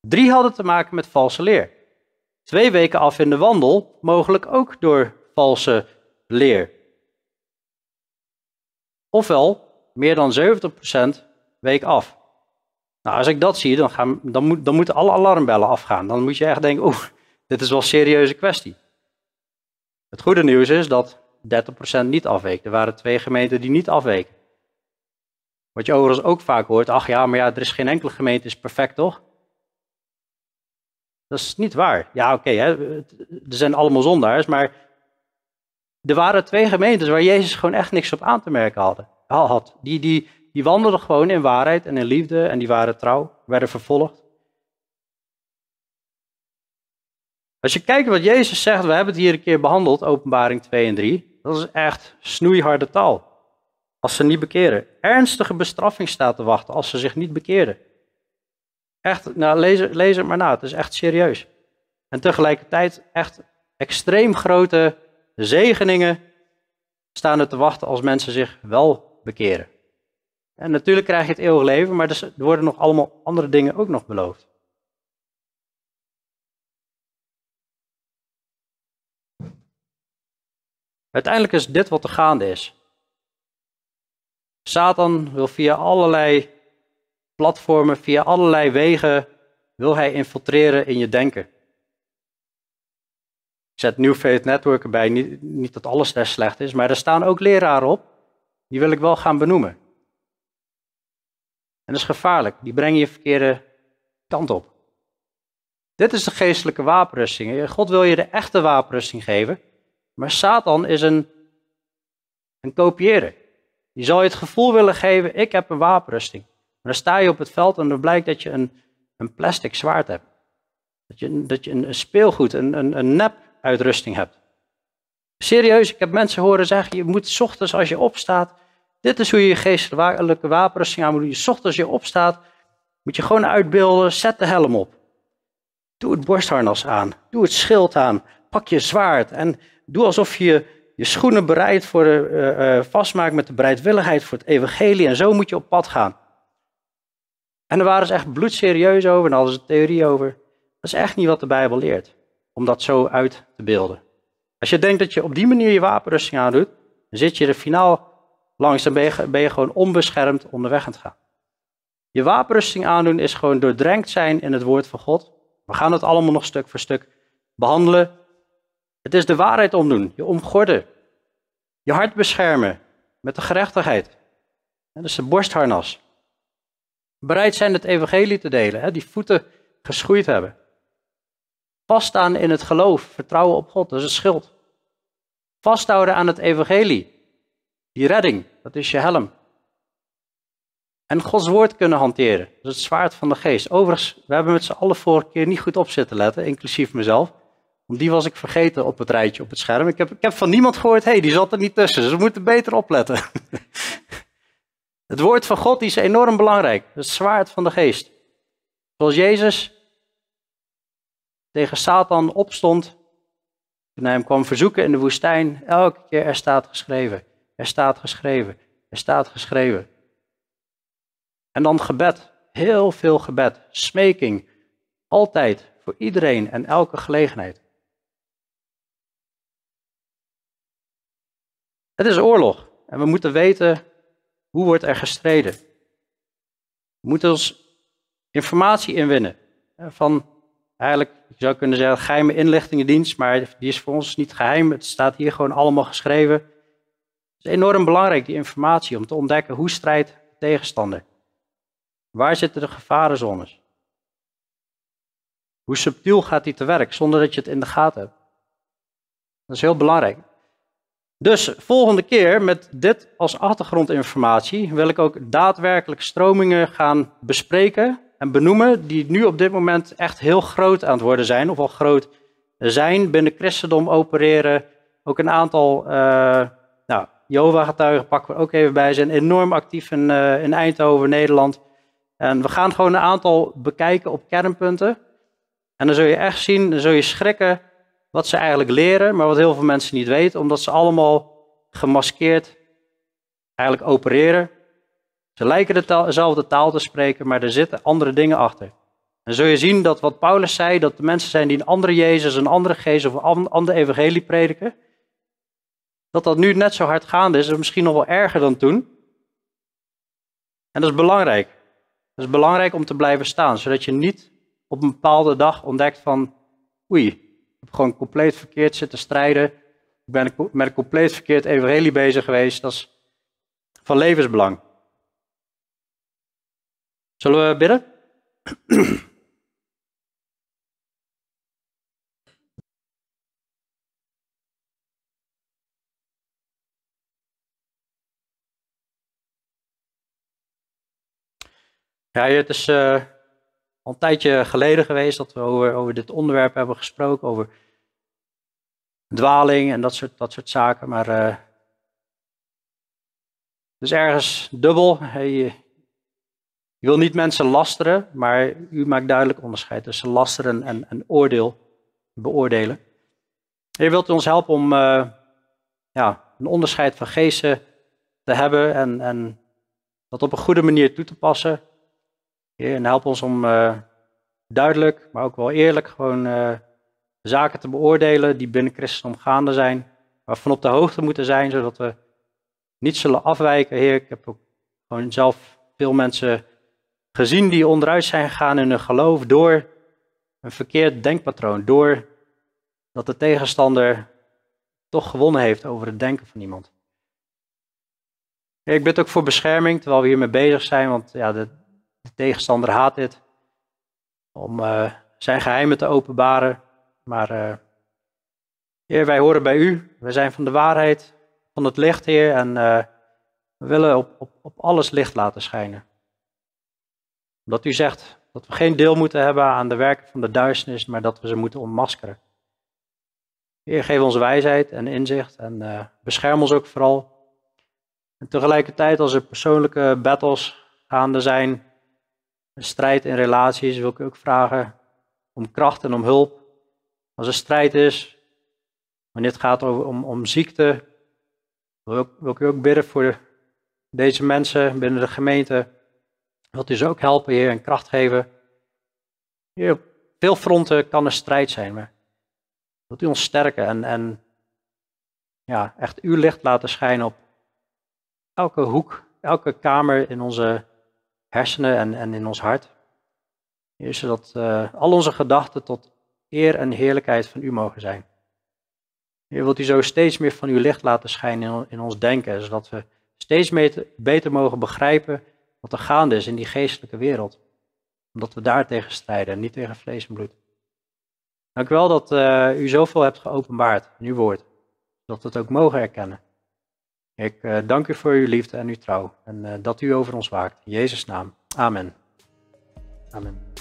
Drie hadden te maken met valse leer. Twee weken af in de wandel, mogelijk ook door valse leer. Ofwel, meer dan 70% week af. Nou, als ik dat zie, dan, gaan, dan, moet, dan moeten alle alarmbellen afgaan. Dan moet je echt denken, oeh, dit is wel een serieuze kwestie. Het goede nieuws is dat 30% niet afweek. Er waren twee gemeenten die niet afweken. Wat je overigens ook vaak hoort, ach ja, maar ja, er is geen enkele gemeente is perfect, toch? Dat is niet waar. Ja, oké, er zijn allemaal zondaars, maar er waren twee gemeentes waar Jezus gewoon echt niks op aan te merken had. Die, die, die wandelden gewoon in waarheid en in liefde en die waren trouw, werden vervolgd. Als je kijkt wat Jezus zegt, we hebben het hier een keer behandeld, openbaring 2 en 3, dat is echt snoeiharde taal. Als ze niet bekeren. Ernstige bestraffing staat te wachten als ze zich niet bekeren. Echt, nou, lees, lees het maar na. Het is echt serieus. En tegelijkertijd echt extreem grote zegeningen staan er te wachten als mensen zich wel bekeren. En natuurlijk krijg je het eeuwig leven, maar dus er worden nog allemaal andere dingen ook nog beloofd. Uiteindelijk is dit wat er gaande is. Satan wil via allerlei platformen, via allerlei wegen, wil hij infiltreren in je denken. Ik zet New Faith Network bij, niet, niet dat alles daar slecht is, maar er staan ook leraren op, die wil ik wel gaan benoemen. En dat is gevaarlijk, die brengen je verkeerde kant op. Dit is de geestelijke wapenrusting. God wil je de echte wapenrusting geven, maar Satan is een, een kopieerder. Die zal je het gevoel willen geven, ik heb een wapenrusting. Maar dan sta je op het veld en dan blijkt dat je een, een plastic zwaard hebt. Dat je, dat je een, speelgoed, een, een, een nep uitrusting hebt. Serieus, ik heb mensen horen zeggen, je moet ochtends als je opstaat, dit is hoe je je geestelijke wapenrusting aan moet doen. Je ochtends als je opstaat, moet je gewoon uitbeelden, zet de helm op. Doe het borstharnas aan, doe het schild aan, pak je zwaard en doe alsof je je schoenen bereid voor de, eh, eh, vastmaakt met de bereidwilligheid voor het evangelie. En zo moet je op pad gaan. En daar waren ze echt bloedserieus over en daar hadden ze theorie over. Dat is echt niet wat de Bijbel leert. Om dat zo uit te beelden. Als je denkt dat je op die manier je wapenrusting aandoet, dan zit je er finaal langs en ben je, gewoon onbeschermd onderweg aan het gaan. Je wapenrusting aandoen is gewoon doordrenkt zijn in het woord van God. We gaan het allemaal nog stuk voor stuk behandelen. Het is de waarheid omdoen, je omgorden. Je hart beschermen met de gerechtigheid. Dat is de borstharnas. Bereid zijn het evangelie te delen, die voeten geschoeid hebben. Vaststaan in het geloof, vertrouwen op God, dat is een schild. Vasthouden aan het evangelie, die redding, dat is je helm. En Gods woord kunnen hanteren, dat is het zwaard van de geest. Overigens, we hebben met z'n allen vorige keer niet goed op zitten letten, inclusief mezelf. Want die was ik vergeten op het rijtje op het scherm. Ik heb, ik heb van niemand gehoord, hé, hey, die zat er niet tussen. Ze dus moeten beter opletten. het woord van God is enorm belangrijk. Het zwaard van de geest. Zoals Jezus tegen Satan opstond, toen hij hem kwam verzoeken in de woestijn, elke keer er staat geschreven, er staat geschreven, er staat geschreven. En dan gebed, heel veel gebed, smeking, altijd voor iedereen en elke gelegenheid. Het is oorlog. En we moeten weten hoe wordt er gestreden. We moeten ons informatie inwinnen. Eh, van eigenlijk, je zou kunnen zeggen, geheime inlichtingendienst, maar die is voor ons niet geheim. Het staat hier gewoon allemaal geschreven. Het is enorm belangrijk, die informatie, om te ontdekken hoe strijdt de tegenstander. Waar zitten de gevarenzones? Hoe subtiel gaat die te werk, zonder dat je het in de gaten hebt? Dat is heel belangrijk. Dus volgende keer met dit als achtergrondinformatie wil ik ook daadwerkelijk stromingen gaan bespreken en benoemen die nu op dit moment echt heel groot aan het worden zijn, of al groot zijn. Binnen christendom opereren ook een aantal, uh, nou, Jehovah-getuigen pakken we ook even bij, zijn enorm actief in, eh, in Eindhoven, Nederland. En we gaan gewoon een aantal bekijken op kernpunten. En dan zul je echt zien, dan zul je schrikken wat ze eigenlijk leren, maar wat heel veel mensen niet weten, omdat ze allemaal gemaskeerd eigenlijk opereren. Ze lijken dezelfde taal te spreken, maar er zitten andere dingen achter. En zul je zien dat wat Paulus zei, dat de mensen zijn die een andere Jezus, een andere geest of een evangelie prediken, dat dat nu net zo hard gaande is, en misschien nog wel erger dan toen. En dat is belangrijk. Dat is belangrijk om te blijven staan, zodat je niet op een bepaalde dag ontdekt van, oei, heb gewoon compleet verkeerd zitten strijden. Ik ben met een compleet verkeerd evangelie bezig geweest. Dat is van levensbelang. Zullen we bidden? Ja, het is eh, al een tijdje geleden geweest dat we over, over dit onderwerp hebben gesproken, over dwaling en dat soort, dat soort zaken. Maar uh, dus ergens dubbel. je, wil niet mensen lasteren, maar u maakt duidelijk onderscheid tussen lasteren en, en oordeel, beoordelen. En je wilt ons helpen om eh, ja, een onderscheid van geesten te hebben en, en dat op een goede manier toe te passen. Heer, en help ons om eh, duidelijk, maar ook wel eerlijk, gewoon eh, zaken te beoordelen die binnen Christus gaande zijn. Waarvan op de hoogte moeten zijn, zodat we niet zullen afwijken. Heer, ik heb ook gewoon zelf veel mensen gezien die onderuit zijn gegaan in hun geloof door een verkeerd denkpatroon. Door dat de tegenstander toch gewonnen heeft over het denken van iemand. ik bid ook voor bescherming terwijl we hiermee bezig zijn, want ja, de, de tegenstander haat dit. Om eh, zijn geheimen te openbaren. Maar eh, Heer, wij horen bij u. wij zijn van de waarheid, van het licht, Heer. En eh, we willen op, op, op alles licht laten schijnen. Omdat u zegt dat we geen deel moeten hebben aan de werken van de duisternis, maar dat we ze moeten ontmaskeren. Heer, geef ons wijsheid en inzicht en bescherm ons ook vooral. En tegelijkertijd, als er persoonlijke battles gaande zijn, een strijd in relaties wil ik ook vragen om kracht en om hulp. Als er strijd is, wanneer het gaat over, om, om ziekte, wil ik, u ook bidden voor deze mensen binnen de gemeente. Wilt u ze ook helpen, Heer, en kracht geven? Heer, op veel fronten kan er strijd zijn, maar wilt u ons sterken en, en ja, echt uw licht laten schijnen op elke hoek, elke kamer in onze hersenen en, en in ons hart. Heer, zodat uh, al onze gedachten tot eer en heerlijkheid van U mogen zijn. Heer, wilt U zo steeds meer van Uw licht laten schijnen in, in ons denken, zodat we steeds beter, beter mogen begrijpen wat er gaande is in die geestelijke wereld. Omdat we daar tegen strijden, niet tegen vlees en bloed. Dank u wel dat uh, u zoveel hebt geopenbaard in uw woord. Dat we het ook mogen erkennen. Ik eh, dank u voor uw liefde en uw trouw en eh, dat u over ons waakt. In Jezus' naam. Amen. Amen.